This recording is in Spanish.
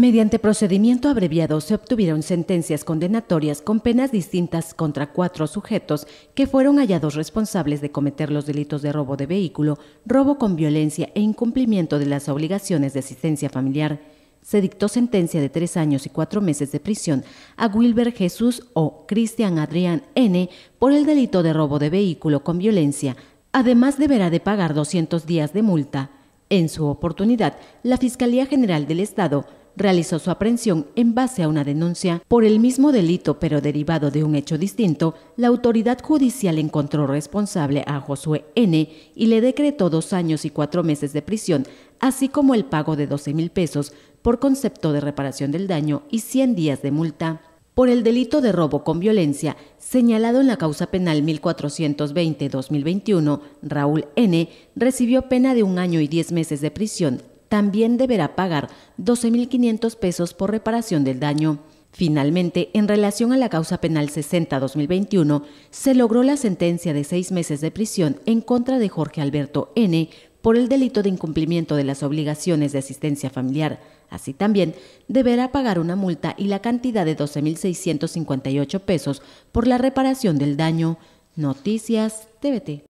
Mediante procedimiento abreviado se obtuvieron sentencias condenatorias con penas distintas contra cuatro sujetos que fueron hallados responsables de cometer los delitos de robo de vehículo, robo con violencia e incumplimiento de las obligaciones de asistencia familiar. Se dictó sentencia de tres años y cuatro meses de prisión a Wilber Jesús o Cristian Adrián N. por el delito de robo de vehículo con violencia. Además deberá de pagar 200 días de multa. En su oportunidad, la Fiscalía General del Estado realizó su aprehensión en base a una denuncia por el mismo delito pero derivado de un hecho distinto, la autoridad judicial encontró responsable a Josué N. y le decretó dos años y cuatro meses de prisión, así como el pago de 12 mil pesos por concepto de reparación del daño y 100 días de multa por el delito de robo con violencia señalado en la causa penal 1420-2021, Raúl N. recibió pena de un año y diez meses de prisión, también deberá pagar 12.500 pesos por reparación del daño. Finalmente, en relación a la causa penal 60-2021, se logró la sentencia de seis meses de prisión en contra de Jorge Alberto N. por el delito de incumplimiento de las obligaciones de asistencia familiar. Así también, deberá pagar una multa y la cantidad de 12.658 pesos por la reparación del daño. Noticias TVT.